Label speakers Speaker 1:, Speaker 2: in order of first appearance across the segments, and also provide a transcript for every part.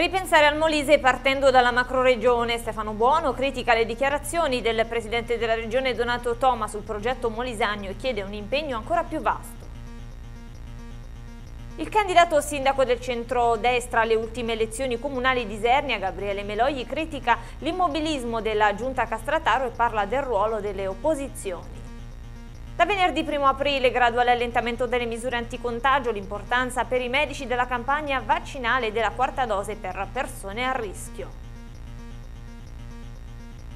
Speaker 1: Ripensare al Molise partendo dalla macroregione. Stefano Buono critica le dichiarazioni del presidente della regione Donato Toma sul progetto Molisagno e chiede un impegno ancora più vasto. Il candidato sindaco del centro-destra alle ultime elezioni comunali di Isernia, Gabriele Melogli, critica l'immobilismo della giunta Castrataro e parla del ruolo delle opposizioni. Da venerdì 1 aprile, graduale allentamento delle misure anticontagio, l'importanza per i medici della campagna vaccinale della quarta dose per persone a rischio.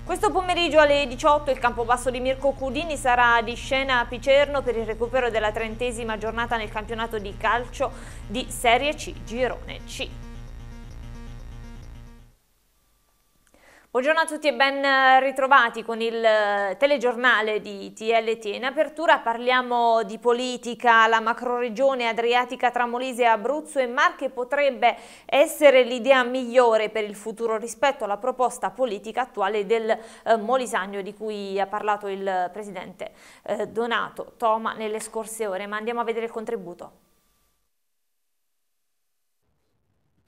Speaker 1: Questo pomeriggio alle 18 il Campobasso di Mirko Cudini sarà di scena a Picerno per il recupero della trentesima giornata nel campionato di calcio di Serie C Girone C. Buongiorno a tutti e ben eh, ritrovati con il eh, telegiornale di TLT. In apertura parliamo di politica, la macroregione Adriatica tra Molise e Abruzzo e Marche potrebbe essere l'idea migliore per il futuro rispetto alla proposta politica attuale del eh, Molisagno di cui ha parlato il presidente eh, Donato Toma nelle scorse ore, ma andiamo a vedere il contributo.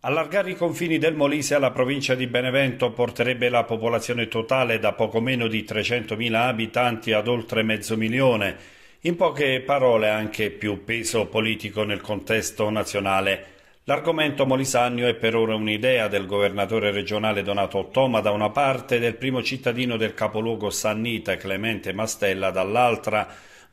Speaker 2: Allargare i confini del Molise alla provincia di Benevento porterebbe la popolazione totale da poco meno di 300.000 abitanti ad oltre mezzo milione, in poche parole anche più peso politico nel contesto nazionale. L'argomento molisagno è per ora un'idea del governatore regionale Donato Ottoma da una parte e del primo cittadino del capoluogo Sannita Clemente Mastella dall'altra,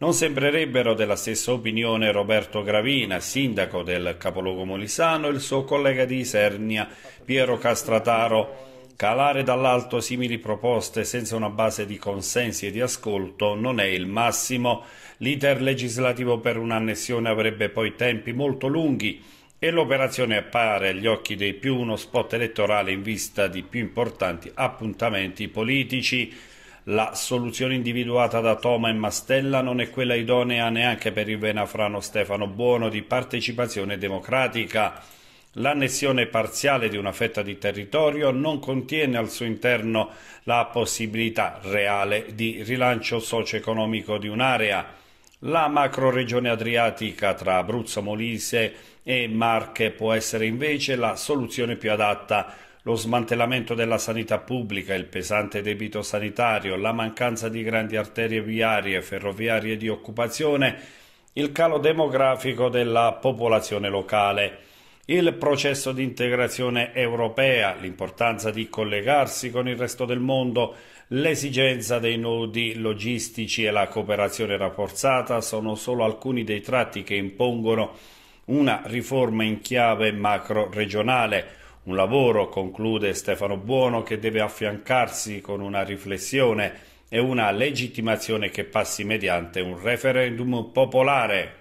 Speaker 2: non sembrerebbero della stessa opinione Roberto Gravina, sindaco del capoluogo molisano, e il suo collega di Isernia, Piero Castrataro. Calare dall'alto simili proposte senza una base di consensi e di ascolto non è il massimo. L'iter legislativo per un'annessione avrebbe poi tempi molto lunghi e l'operazione appare agli occhi dei più uno spot elettorale in vista di più importanti appuntamenti politici. La soluzione individuata da Toma e Mastella non è quella idonea neanche per il venafrano Stefano Buono di partecipazione democratica. L'annessione parziale di una fetta di territorio non contiene al suo interno la possibilità reale di rilancio socio-economico di un'area. La macroregione adriatica tra Abruzzo, Molise e Marche può essere invece la soluzione più adatta lo smantellamento della sanità pubblica, il pesante debito sanitario, la mancanza di grandi arterie viarie, e ferroviarie di occupazione, il calo demografico della popolazione locale, il processo di integrazione europea, l'importanza di collegarsi con il resto del mondo, l'esigenza dei nodi logistici e la cooperazione rafforzata sono solo alcuni dei tratti che impongono una riforma in chiave macro-regionale, un lavoro, conclude Stefano Buono, che deve affiancarsi con una riflessione e una legittimazione che passi mediante un referendum popolare.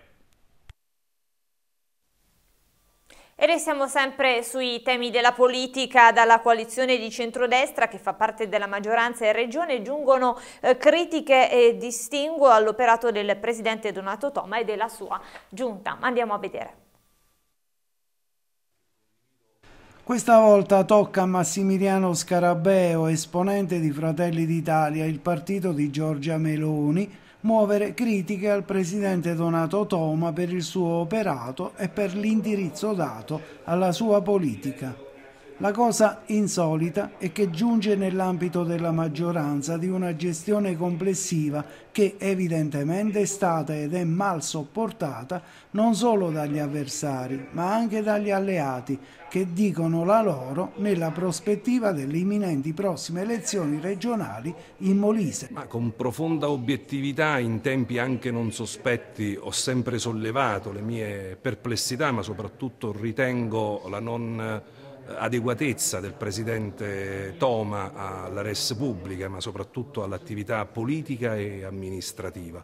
Speaker 1: E restiamo sempre sui temi della politica dalla coalizione di centrodestra che fa parte della maggioranza in regione giungono eh, critiche e distinguo all'operato del presidente Donato Toma e della sua giunta. Andiamo a vedere.
Speaker 3: Questa volta tocca a Massimiliano Scarabeo, esponente di Fratelli d'Italia, il partito di Giorgia Meloni, muovere critiche al presidente Donato Toma per il suo operato e per l'indirizzo dato alla sua politica. La cosa insolita è che giunge nell'ambito della maggioranza di una gestione complessiva che evidentemente è stata ed è mal sopportata non solo dagli avversari ma anche dagli alleati che dicono la loro nella prospettiva delle imminenti prossime elezioni regionali in Molise. Ma con
Speaker 4: profonda obiettività in tempi anche non sospetti ho sempre sollevato le mie perplessità ma soprattutto ritengo la non adeguatezza del Presidente Toma alla res pubblica ma soprattutto all'attività politica e amministrativa.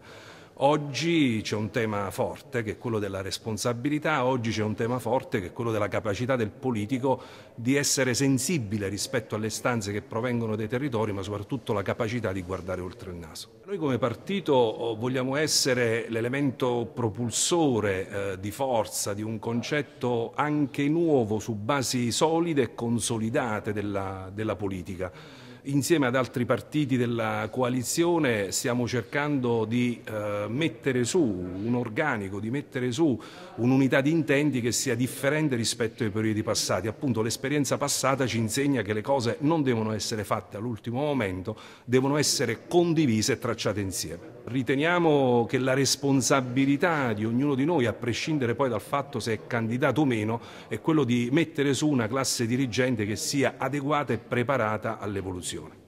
Speaker 4: Oggi c'è un tema forte che è quello della responsabilità, oggi c'è un tema forte che è quello della capacità del politico di essere sensibile rispetto alle stanze che provengono dai territori, ma soprattutto la capacità di guardare oltre il naso. Noi come partito oh, vogliamo essere l'elemento propulsore eh, di forza di un concetto anche nuovo su basi solide e consolidate della, della politica insieme ad altri partiti della coalizione stiamo cercando di eh, mettere su un organico, di mettere su un'unità di intenti che sia differente rispetto ai periodi passati. Appunto l'esperienza passata ci insegna che le cose non devono essere fatte all'ultimo momento, devono essere condivise e tracciate insieme. Riteniamo che la responsabilità di ognuno di noi, a prescindere poi dal fatto se è candidato o meno, è quello di mettere su una classe dirigente che sia adeguata e preparata all'evoluzione.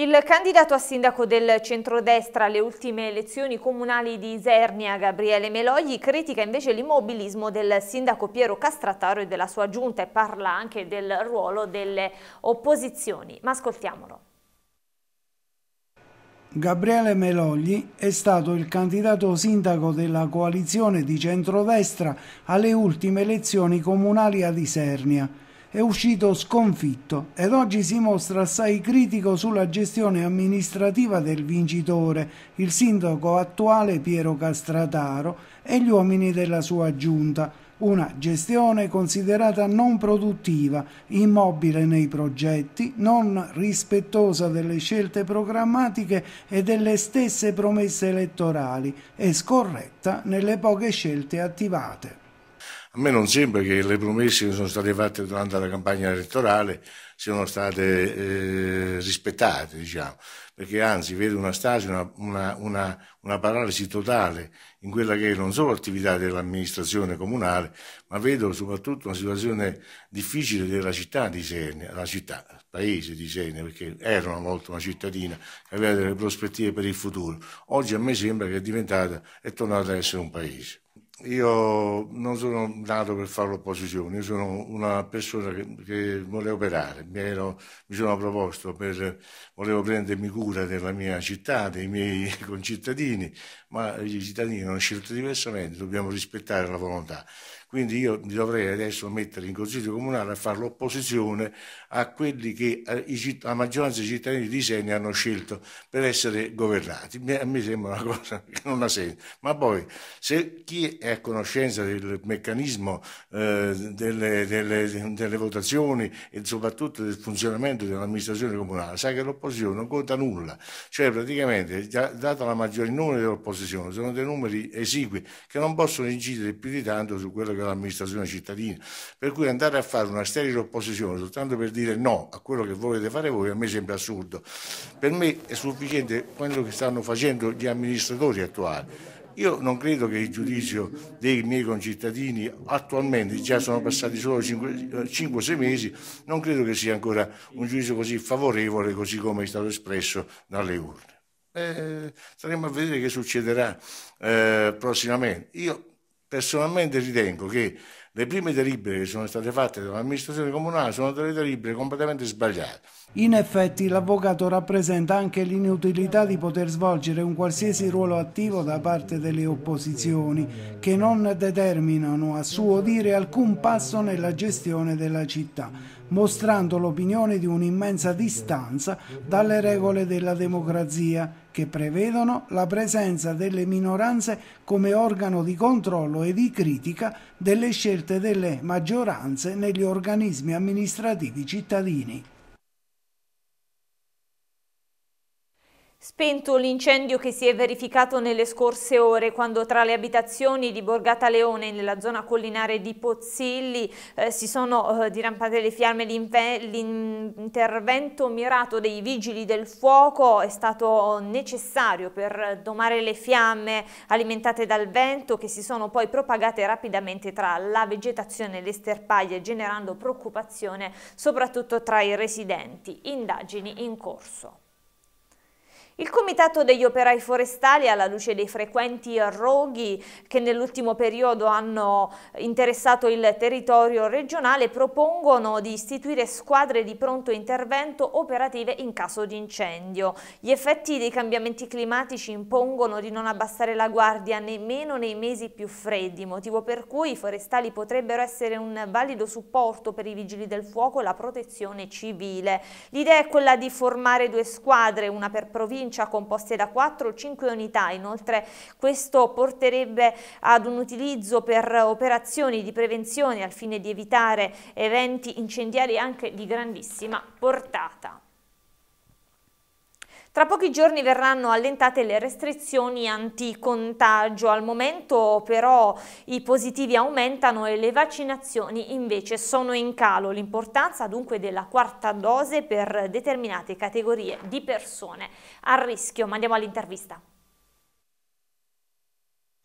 Speaker 1: Il candidato a sindaco del centrodestra alle ultime elezioni comunali di Isernia, Gabriele Melogli, critica invece l'immobilismo del sindaco Piero Castrattaro e della sua giunta e parla anche del ruolo delle opposizioni. Ma ascoltiamolo.
Speaker 3: Gabriele Melogli è stato il candidato sindaco della coalizione di centrodestra alle ultime elezioni comunali ad Isernia è uscito sconfitto ed oggi si mostra assai critico sulla gestione amministrativa del vincitore, il sindaco attuale Piero Castrataro e gli uomini della sua giunta, una gestione considerata non produttiva, immobile nei progetti, non rispettosa delle scelte programmatiche e delle stesse promesse elettorali e scorretta nelle poche scelte attivate.
Speaker 5: A me non sembra che le promesse che sono state fatte durante la campagna elettorale siano state eh, rispettate, diciamo, perché anzi vedo una stasi, una, una, una, una, paralisi totale in quella che è non solo l'attività dell'amministrazione comunale, ma vedo soprattutto una situazione difficile della città di Senia, la città, il paese di Senia, perché era una volta una cittadina che aveva delle prospettive per il futuro. Oggi a me sembra che è diventata, è tornata ad essere un paese. Io non sono nato per fare l'opposizione, io sono una persona che, che vuole operare, mi, ero, mi, sono proposto per, volevo prendermi cura della mia città, dei miei concittadini, ma i cittadini hanno scelto diversamente, dobbiamo rispettare la volontà. Quindi io mi dovrei adesso mettere in Consiglio Comunale a fare l'opposizione a quelli che la maggioranza dei cittadini di Senia hanno scelto per essere governati. A me sembra una cosa che non ha senso. Ma poi, se chi è a conoscenza del meccanismo eh, delle, delle, delle votazioni e soprattutto del funzionamento dell'amministrazione comunale, sa che l'opposizione non conta nulla. Cioè praticamente, data la maggiore numero dell'opposizione, possessione sono dei numeri esigui che non possono incidere più di tanto su quello che è l'amministrazione cittadina. Per cui andare a fare una sterile opposizione soltanto per dire no a quello che volete fare voi a me sembra assurdo. Per me è sufficiente quello che stanno facendo gli amministratori attuali. Io non credo che il giudizio dei miei concittadini attualmente, già sono passati solo 5-6 eh, mesi, non credo che sia ancora un giudizio così favorevole così come è stato espresso dalle urne eh, saremo a vedere che succederà eh, prossimamente. Io personalmente ritengo che le prime delibere che sono state fatte dall'amministrazione comunale sono delle delibere completamente sbagliate.
Speaker 3: In effetti l'avvocato rappresenta anche l'inutilità di poter svolgere un qualsiasi ruolo attivo da parte delle opposizioni che non determinano a suo dire alcun passo nella gestione della città, mostrando l'opinione di un'immensa distanza dalle regole della democrazia che prevedono la presenza delle minoranze come organo di controllo e di critica delle scelte delle maggioranze negli organismi amministrativi cittadini.
Speaker 1: Spento l'incendio che si è verificato nelle scorse ore quando tra le abitazioni di Borgata Leone nella zona collinare di Pozzilli eh, si sono eh, dirampate le fiamme. L'intervento mirato dei vigili del fuoco è stato necessario per domare le fiamme alimentate dal vento che si sono poi propagate rapidamente tra la vegetazione e le sterpaglie generando preoccupazione soprattutto tra i residenti. Indagini in corso. Il Comitato degli Operai Forestali, alla luce dei frequenti roghi che nell'ultimo periodo hanno interessato il territorio regionale, propongono di istituire squadre di pronto intervento operative in caso di incendio. Gli effetti dei cambiamenti climatici impongono di non abbassare la guardia nemmeno nei mesi più freddi, motivo per cui i forestali potrebbero essere un valido supporto per i vigili del fuoco e la protezione civile. L'idea è quella di formare due squadre, una per provincia provincia composte da 4 o 5 unità. Inoltre questo porterebbe ad un utilizzo per operazioni di prevenzione al fine di evitare eventi incendiari anche di grandissima portata. Tra pochi giorni verranno allentate le restrizioni anticontagio, al momento però i positivi aumentano e le vaccinazioni invece sono in calo, l'importanza dunque della quarta dose per determinate categorie di persone a rischio. Ma andiamo all'intervista.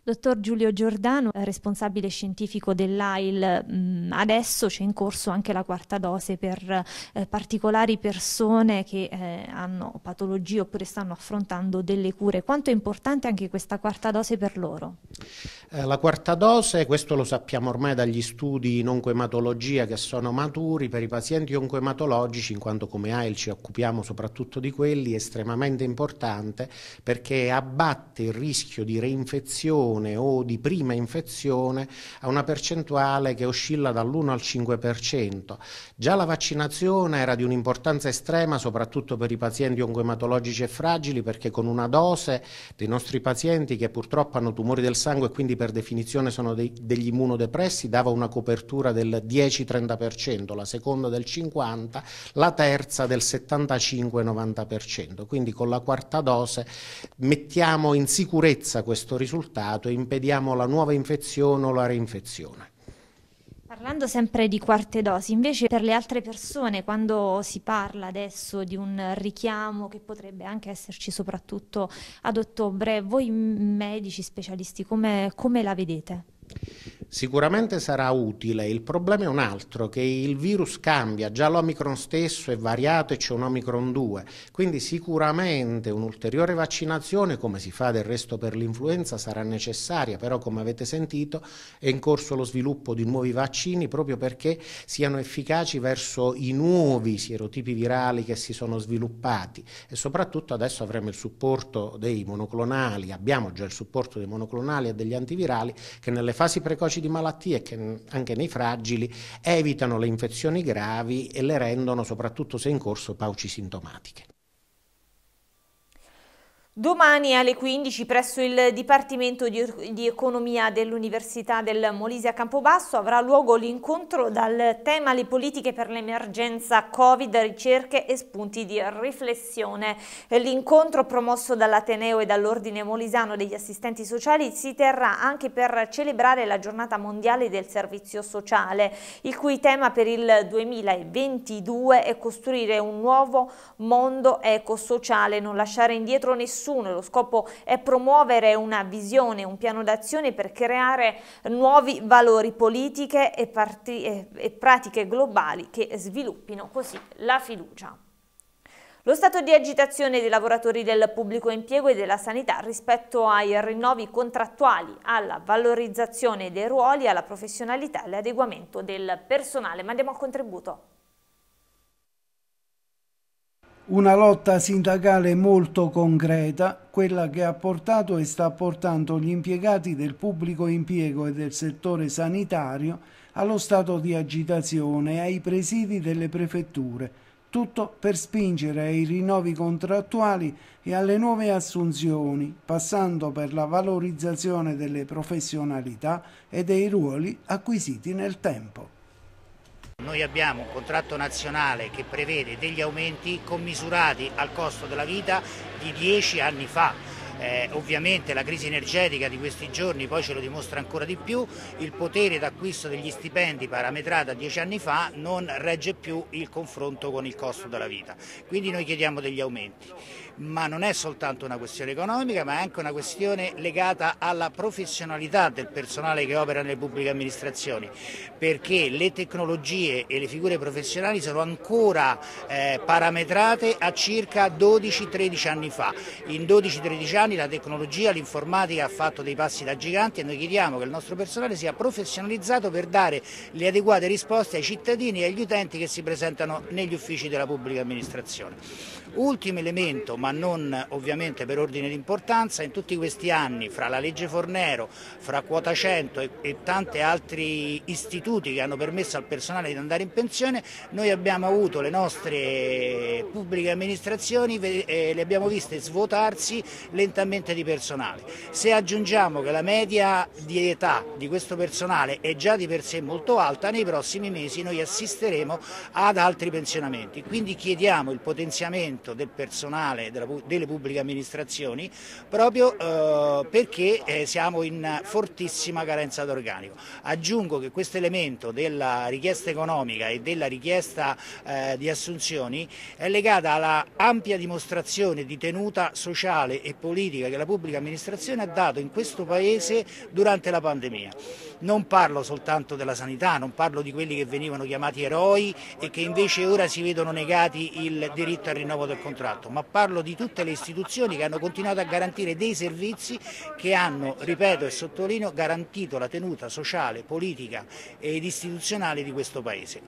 Speaker 1: Dottor Giulio Giordano, responsabile scientifico dell'AIL, mm, adesso c'è in corso anche la quarta dose per eh, particolari persone che eh, hanno patologie oppure stanno affrontando delle cure. Quanto è importante anche questa quarta dose per loro?
Speaker 6: Eh, la quarta dose, questo lo sappiamo ormai dagli studi in oncoematologia che sono maturi per i pazienti oncoematologici, in quanto come AIL ci occupiamo soprattutto di quelli, è estremamente importante perché abbatte il rischio di reinfezione infezione o di prima infezione a una percentuale che oscilla dall'1 al 5%. Già la vaccinazione era di un'importanza estrema soprattutto per i pazienti oncoematologici e fragili perché con una dose dei nostri pazienti che purtroppo hanno tumori del sangue e quindi per definizione sono dei, degli immunodepressi dava una copertura del 10-30%, la seconda del 50%, la terza del 75-90%. Quindi con la quarta dose mettiamo in sicurezza questo risultato passato impediamo la nuova infezione o la reinfezione.
Speaker 1: Parlando sempre di quarte dosi, invece per le altre persone, quando si parla adesso di un richiamo che potrebbe anche esserci soprattutto ad ottobre, voi medici specialisti come, come la vedete?
Speaker 6: sicuramente sarà utile, il problema è un altro, che il virus cambia, già l'Omicron stesso è variato e c'è un Omicron 2, quindi sicuramente un'ulteriore vaccinazione, come si fa del resto per l'influenza, sarà necessaria, però come avete sentito è in corso lo sviluppo di nuovi vaccini proprio perché siano efficaci verso i nuovi sierotipi virali che si sono sviluppati e soprattutto adesso avremo il supporto dei monoclonali, abbiamo già il supporto dei monoclonali e degli antivirali che nelle fasi precoci di malattie che anche nei fragili evitano le infezioni gravi e le rendono, soprattutto se in corso, pauci sintomatiche.
Speaker 1: Domani alle 15 presso il Dipartimento di, Economia dell'Università del Molise a Campobasso avrà luogo l'incontro dal tema Le politiche per l'emergenza Covid, ricerche e spunti di riflessione. L'incontro promosso dall'Ateneo e dall'Ordine Molisano degli assistenti sociali si terrà anche per celebrare la giornata mondiale del servizio sociale, il cui tema per il 2022 è costruire un nuovo mondo ecosociale, sociale non lasciare indietro nessuno nessuno, lo scopo è promuovere una visione, un piano d'azione per creare nuovi valori politiche e, e, e pratiche globali che sviluppino così la fiducia. Lo stato di agitazione dei lavoratori del pubblico impiego e della sanità rispetto ai rinnovi contrattuali, alla valorizzazione dei ruoli, alla professionalità e all'adeguamento del personale. Mandiamo al contributo.
Speaker 3: Una lotta sindacale molto concreta, quella che ha portato e sta portando gli impiegati del pubblico impiego e del settore sanitario allo stato di agitazione e ai presidi delle prefetture, tutto per spingere ai rinnovi contrattuali e alle nuove assunzioni, passando per la valorizzazione delle professionalità e dei ruoli acquisiti nel tempo.
Speaker 7: Noi abbiamo un contratto nazionale che prevede degli aumenti commisurati al costo della vita di dieci anni fa. Eh, ovviamente la crisi energetica di questi giorni poi ce lo dimostra ancora di più, il potere d'acquisto degli stipendi parametrato a dieci anni fa non regge più il confronto con il costo della vita. Quindi noi chiediamo degli aumenti ma non è soltanto una questione economica, ma è anche una questione legata alla professionalità del personale che opera nelle pubbliche amministrazioni, perché le tecnologie e le figure professionali sono ancora eh, parametrate a circa 12-13 anni fa. In 12-13 anni la tecnologia, l'informatica ha fatto dei passi da giganti e noi chiediamo che il nostro personale sia professionalizzato per dare le adeguate risposte ai cittadini e agli utenti che si presentano negli uffici della pubblica amministrazione. Ultimo elemento, ma non ovviamente per ordine di importanza, in tutti questi anni fra la legge Fornero, fra quota 100 e, e tanti altri istituti che hanno permesso al personale di andare in pensione, noi abbiamo avuto le nostre pubbliche amministrazioni, eh, le abbiamo viste svuotarsi lentamente di personale. Se aggiungiamo che la media di età di questo personale è già di per sé molto alta, nei prossimi mesi noi assisteremo ad altri pensionamenti. Quindi chiediamo il potenziamento aumento del personale della, delle pubbliche amministrazioni proprio eh, perché eh, siamo in fortissima carenza d'organico. Aggiungo che questo elemento della richiesta economica e della richiesta eh, di assunzioni è legata alla ampia dimostrazione di tenuta sociale e politica che la pubblica amministrazione ha dato in questo Paese durante la pandemia non parlo soltanto della sanità, non parlo di quelli che venivano chiamati eroi e che invece ora si vedono negati il diritto al rinnovo del contratto, ma parlo di tutte le istituzioni che hanno continuato a garantire dei servizi che hanno, ripeto e sottolineo, garantito la tenuta sociale, politica ed istituzionale di questo Paese.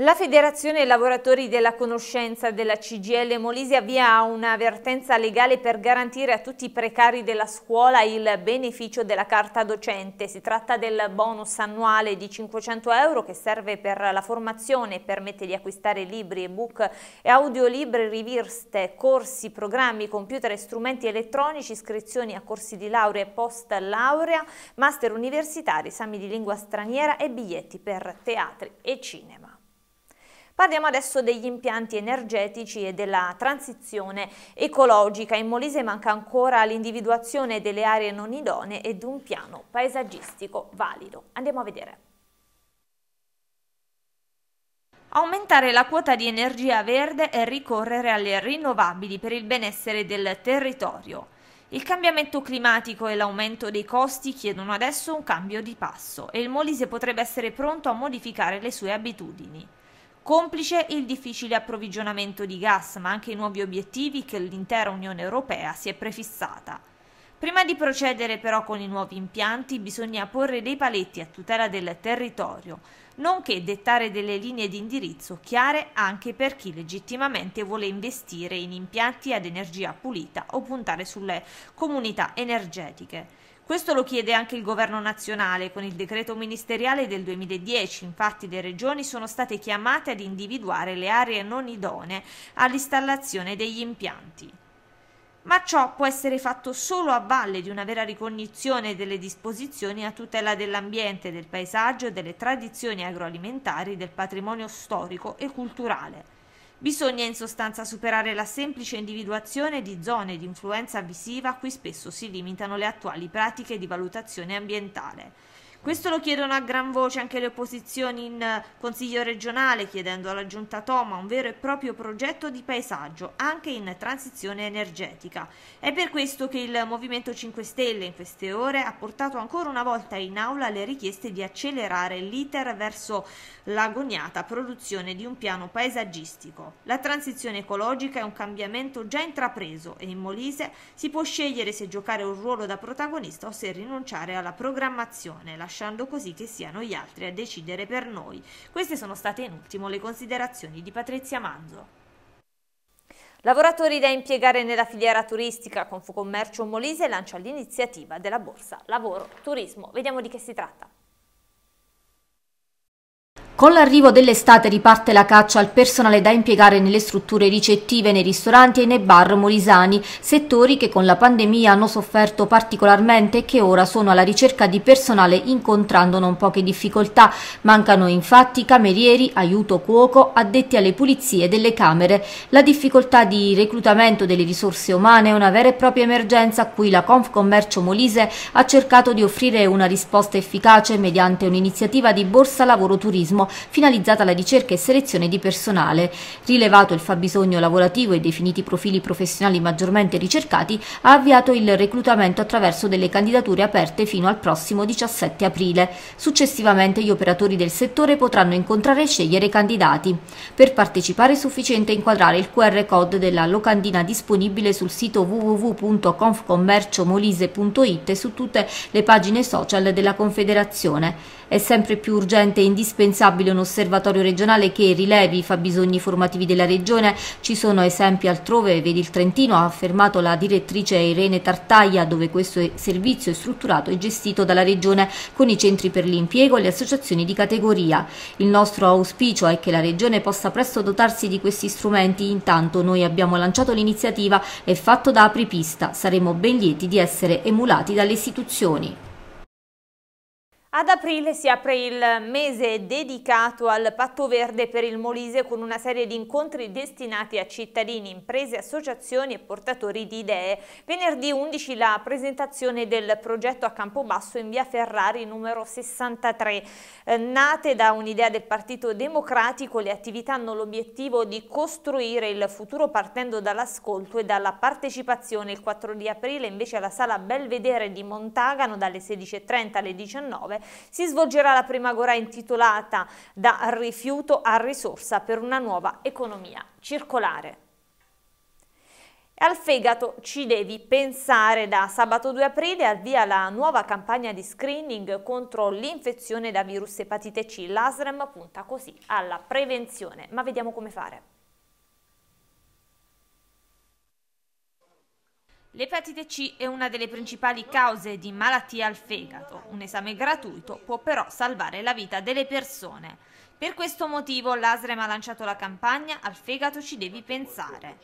Speaker 1: La Federazione Lavoratori della Conoscenza della CGL Molise avvia un'avvertenza legale per garantire a tutti i precari della scuola il beneficio della carta docente. Si tratta del bonus annuale di 500 euro che serve per la formazione, e permette di acquistare libri, ebook e audiolibri, riviste, corsi, programmi, computer e strumenti elettronici, iscrizioni a corsi di laurea e post laurea, master universitari, esami di lingua straniera e biglietti per teatri e cinema. Parliamo adesso degli impianti energetici e della transizione ecologica. In Molise manca ancora l'individuazione delle aree non idonee ed un piano paesaggistico valido. Andiamo a vedere. Aumentare la quota di energia verde e ricorrere alle rinnovabili per il benessere del territorio. Il cambiamento climatico e l'aumento dei costi chiedono adesso un cambio di passo e il Molise potrebbe essere pronto a modificare le sue abitudini complice il difficile approvvigionamento di gas, ma anche i nuovi obiettivi che l'intera Unione Europea si è prefissata. Prima di procedere però con i nuovi impianti bisogna porre dei paletti a tutela del territorio, nonché dettare delle linee di indirizzo chiare anche per chi legittimamente vuole investire in impianti ad energia pulita o puntare sulle comunità energetiche. Questo lo chiede anche il governo nazionale con il decreto ministeriale del 2010, infatti le regioni sono state chiamate ad individuare le aree non idonee all'installazione degli impianti ma ciò può essere fatto solo a valle di una vera ricognizione delle disposizioni a tutela dell'ambiente, del paesaggio, delle tradizioni agroalimentari, del patrimonio storico e culturale. Bisogna in sostanza superare la semplice individuazione di zone di influenza visiva a cui spesso si limitano le attuali pratiche di valutazione ambientale. Questo lo chiedono a gran voce anche le opposizioni in eh, Consiglio regionale, chiedendo alla Giunta Toma un vero e proprio progetto di paesaggio, anche in transizione energetica. È per questo che il Movimento 5 Stelle in queste ore ha portato ancora una volta in aula le richieste di accelerare l'iter verso l'agognata produzione di un piano paesaggistico. La transizione ecologica è un cambiamento già intrapreso e in Molise si può scegliere se giocare un ruolo da protagonista o se rinunciare alla programmazione. La lasciando così che siano gli altri a decidere per noi. Queste sono state in ultimo le considerazioni di Patrizia Manzo. Lavoratori da impiegare nella filiera turistica Confcommercio Molise lancia l'iniziativa della borsa Lavoro Turismo. Vediamo di che si tratta.
Speaker 8: Con l'arrivo dell'estate riparte la caccia al personale da impiegare nelle strutture ricettive, nei ristoranti e nei bar molisani, settori che con la pandemia hanno sofferto particolarmente e che ora sono alla ricerca di personale incontrando non poche difficoltà. Mancano infatti camerieri, aiuto cuoco, addetti alle pulizie delle camere. La difficoltà di reclutamento delle risorse umane è una vera e propria emergenza a cui la Confcommercio Molise ha cercato di offrire una risposta efficace mediante un'iniziativa di Borsa Lavoro Turismo finalizzata alla ricerca e selezione di personale. Rilevato il fabbisogno lavorativo e definiti i profili professionali maggiormente ricercati, ha avviato il reclutamento attraverso delle candidature aperte fino al prossimo 17 aprile. Successivamente gli operatori del settore potranno incontrare e scegliere candidati. Per partecipare è sufficiente inquadrare il QR code della locandina disponibile sul sito www.confcommerciomolise.it e su tutte le pagine social della Confederazione. È sempre più urgente e indispensabile un osservatorio regionale che rilevi i fabbisogni formativi della regione. Ci sono esempi altrove, vedi il Trentino, ha affermato la direttrice Irene Tartaglia, dove questo servizio è strutturato e gestito dalla regione con i centri per l'impiego e le associazioni di categoria. Il nostro auspicio è che la regione possa presto dotarsi di questi strumenti. Intanto noi abbiamo lanciato l'iniziativa e fatto da apripista. Saremo ben lieti di essere emulati dalle istituzioni.
Speaker 1: Ad aprile si apre il mese dedicato al patto verde per il Molise con una serie di incontri destinati a cittadini, imprese, associazioni e portatori di idee. Venerdì 11 la presentazione del progetto a Campobasso in via Ferrari numero 63. Eh, nate da un'idea del Partito Democratico, le attività hanno l'obiettivo di costruire il futuro partendo dall'ascolto e dalla partecipazione. Il 4 di aprile invece alla sala Belvedere di Montagano dalle 16.30 alle 19 si svolgerà la prima gora intitolata Da rifiuto a risorsa per una nuova economia circolare. Al fegato ci devi pensare. Da sabato 2 aprile avvia la nuova campagna di screening contro l'infezione da virus epatite C. L'ASREM punta così alla prevenzione. Ma vediamo come fare. L'epatite C è una delle principali cause di malattia al fegato. Un esame gratuito può però salvare la vita delle persone. Per questo motivo l'ASREM ha lanciato la campagna Al fegato ci devi pensare.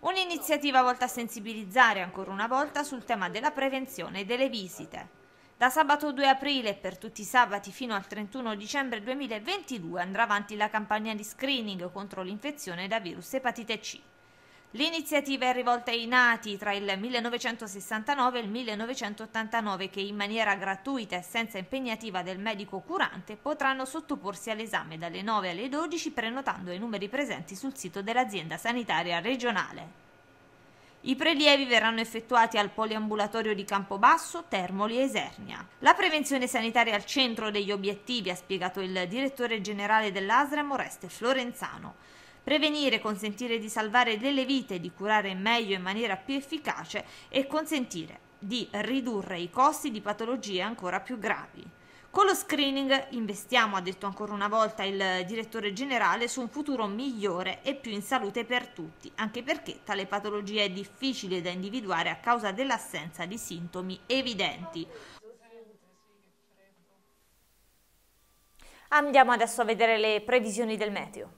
Speaker 1: Un'iniziativa volta a sensibilizzare ancora una volta sul tema della prevenzione delle visite. Da sabato 2 aprile e per tutti i sabati fino al 31 dicembre 2022 andrà avanti la campagna di screening contro l'infezione da virus epatite C. L'iniziativa è rivolta ai nati tra il 1969 e il 1989 che in maniera gratuita e senza impegnativa del medico curante potranno sottoporsi all'esame dalle 9 alle 12 prenotando i numeri presenti sul sito dell'azienda sanitaria regionale. I prelievi verranno effettuati al poliambulatorio di Campobasso, Termoli e Esernia. La prevenzione sanitaria è al centro degli obiettivi, ha spiegato il direttore generale dell'Asram Oreste Florenzano. Prevenire consentire di salvare delle vite, di curare meglio in maniera più efficace e consentire di ridurre i costi di patologie ancora più gravi. Con lo screening investiamo, ha detto ancora una volta il direttore generale, su un futuro migliore e più in salute per tutti, anche perché tale patologia è difficile da individuare a causa dell'assenza di sintomi evidenti. Andiamo adesso a vedere le previsioni del meteo.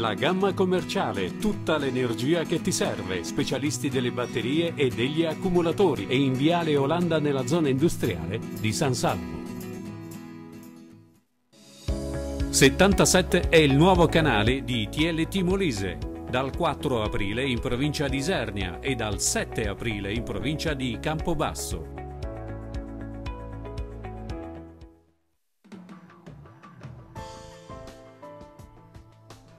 Speaker 4: La gamma commerciale, tutta l'energia che ti serve, specialisti delle batterie e degli accumulatori e in Viale Olanda nella zona industriale di San Salvo. 77 è il nuovo canale di TLT Molise, dal 4 aprile in provincia di Isernia e dal 7 aprile in provincia di Campobasso.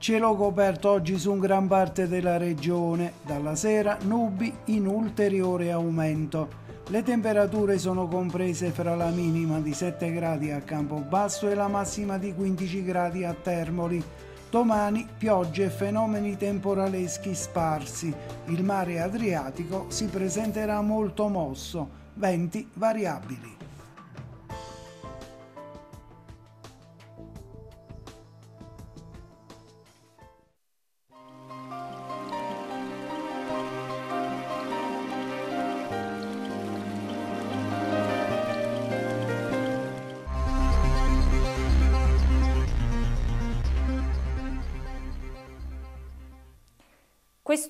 Speaker 3: Cielo coperto oggi su gran parte della regione, dalla sera nubi in ulteriore aumento. Le temperature sono comprese fra la minima di 7 gradi a Campobasso e la massima di 15 gradi a Termoli. Domani piogge e fenomeni temporaleschi sparsi. Il mare Adriatico si presenterà molto mosso, venti variabili.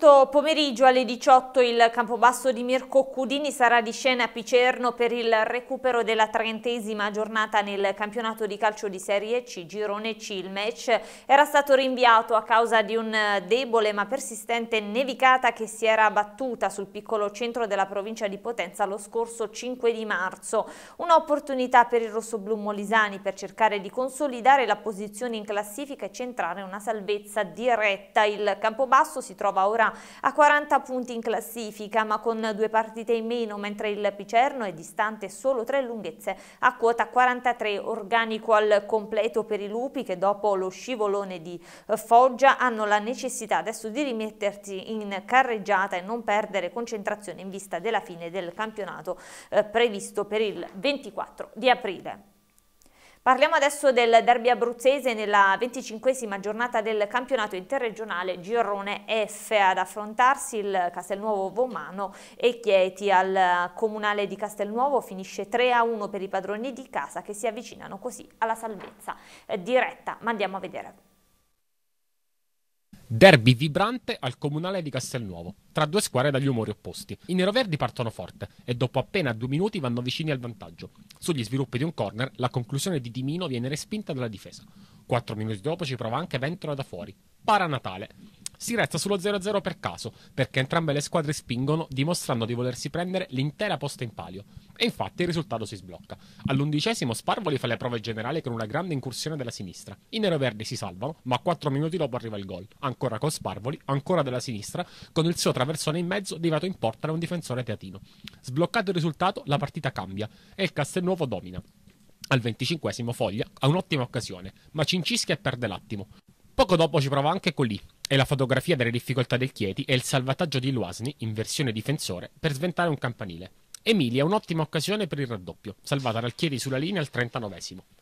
Speaker 1: Questo pomeriggio alle 18 il Campobasso di Mirko Cudini sarà di scena a Picerno per il recupero della trentesima giornata nel campionato di calcio di Serie C, Girone C. Il match era stato rinviato a causa di un eh, debole ma persistente nevicata che si era abbattuta sul piccolo centro della provincia di Potenza lo scorso 5 di marzo. Un'opportunità per il rossoblù Molisani per cercare di consolidare la posizione in classifica e centrare una salvezza diretta. Il Campobasso si trova ora a 40 punti in classifica ma con due partite in meno mentre il Picerno è distante solo tre lunghezze a quota 43 organico al completo per i lupi che dopo lo scivolone di eh, Foggia hanno la necessità adesso di rimettersi in carreggiata e non perdere concentrazione in vista della fine del campionato eh, previsto per il 24 di aprile. Parliamo adesso del derby abruzzese nella venticinquesima giornata del campionato interregionale Girone F ad affrontarsi il Castelnuovo Vomano e Chieti al comunale di Castelnuovo finisce 3 a 1 per i padroni di casa che si avvicinano così alla salvezza eh, diretta. Ma andiamo a vedere.
Speaker 9: Derby vibrante al comunale di Castelnuovo, tra due squadre dagli umori opposti. I neroverdi partono forte e dopo appena due minuti vanno vicini al vantaggio. Sugli sviluppi di un corner, la conclusione di Dimino viene respinta dalla difesa. Quattro minuti dopo ci prova anche Ventola da fuori. Para Natale si resta sullo 0-0 per caso, perché entrambe le squadre spingono dimostrando di volersi prendere l'intera posta in palio. E infatti il risultato si sblocca. All'undicesimo Sparvoli fa le prove generali con una grande incursione della sinistra. I neroverdi si salvano, ma 4 minuti dopo arriva il gol. Ancora con Sparvoli, ancora della sinistra, con il suo traversone in mezzo devato in porta da un difensore teatino. Sbloccato il risultato, la partita cambia e il Castelnuovo domina. Al 25 Foglia ha un'ottima occasione, ma cincischia perde l'attimo. Poco dopo ci prova anche Colì, è la fotografia delle difficoltà del Chieti e il salvataggio di Luasni, in versione difensore, per sventare un campanile. Emilia è un'ottima occasione per il raddoppio, salvata dal Chieti sulla linea al 39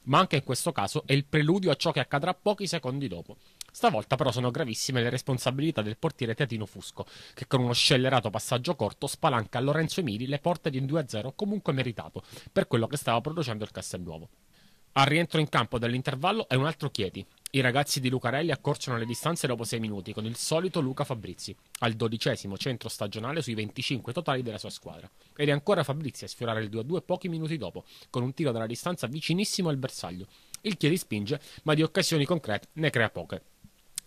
Speaker 9: ma anche in questo caso è il preludio a ciò che accadrà pochi secondi dopo. Stavolta però sono gravissime le responsabilità del portiere Teatino Fusco, che con uno scellerato passaggio corto spalanca a Lorenzo Emili le porte di un 2-0 comunque meritato, per quello che stava producendo il Castelnuovo. Al rientro in campo dall'intervallo è un altro Chieti, i ragazzi di Lucarelli accorciano le distanze dopo 6 minuti con il solito Luca Fabrizi, al dodicesimo centro stagionale sui 25 totali della sua squadra. Ed è ancora Fabrizi a sfiorare il 2-2 pochi minuti dopo, con un tiro dalla distanza vicinissimo al bersaglio. Il Chieri spinge, ma di occasioni concrete ne crea poche.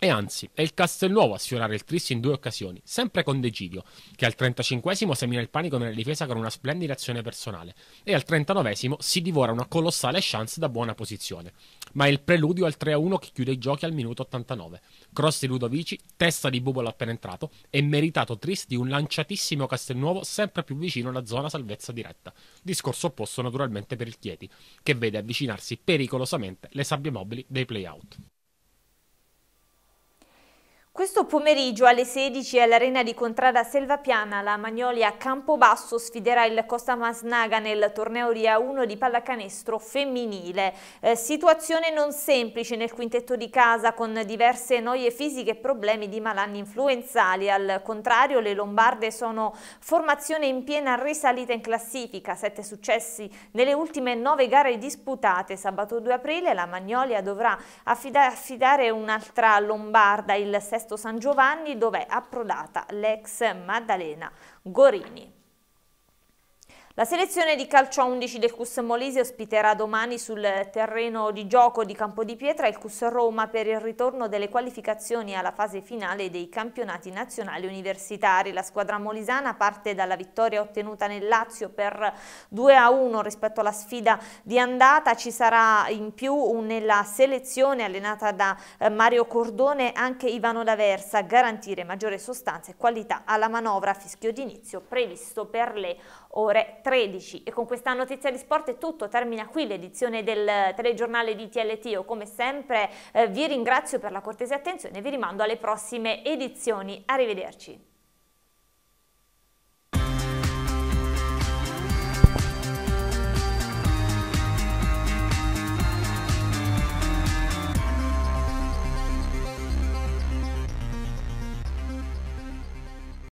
Speaker 9: E anzi, è il Castelnuovo a sfiorare il tris in due occasioni, sempre con Degidio, che al 35 semina il panico nella difesa con una splendida azione personale, e al 39 si divora una colossale chance da buona posizione. Ma è il preludio al 3-1 che chiude i giochi al minuto 89. Cross di Ludovici, testa di Bubolo appena entrato, e meritato tris di un lanciatissimo Castelnuovo sempre più vicino alla zona salvezza diretta. Discorso opposto naturalmente per il Chieti, che vede avvicinarsi pericolosamente le sabbie mobili dei playout.
Speaker 1: Questo pomeriggio alle 16 all'arena di Contrada Selvapiana la Magnolia Campobasso sfiderà il Costa Masnaga nel torneo di A1 di pallacanestro femminile. Eh, situazione non semplice nel quintetto di casa con diverse noie fisiche e problemi di malanni influenzali. Al contrario le Lombarde sono formazione in piena risalita in classifica, sette successi nelle ultime nove gare disputate. Sabato 2 aprile la Magnolia dovrà affida affidare un'altra Lombarda, il sesto Sesto San Giovanni dove è approdata l'ex Maddalena Gorini. La selezione di calcio 11 del Cus Molise ospiterà domani sul terreno di gioco di Campo di Pietra il Cus Roma per il ritorno delle qualificazioni alla fase finale dei campionati nazionali universitari. La squadra molisana parte dalla vittoria ottenuta nel Lazio per 2 a 1 rispetto alla sfida di andata. Ci sarà in più nella selezione allenata da eh, Mario Cordone anche Ivano D'Aversa a garantire maggiore sostanza e qualità alla manovra a fischio d'inizio previsto per le 8 ore 13. E con questa notizia di sport è tutto, termina qui l'edizione del telegiornale di TLT. Io come sempre eh, vi ringrazio per la cortese attenzione e vi rimando alle prossime edizioni. Arrivederci.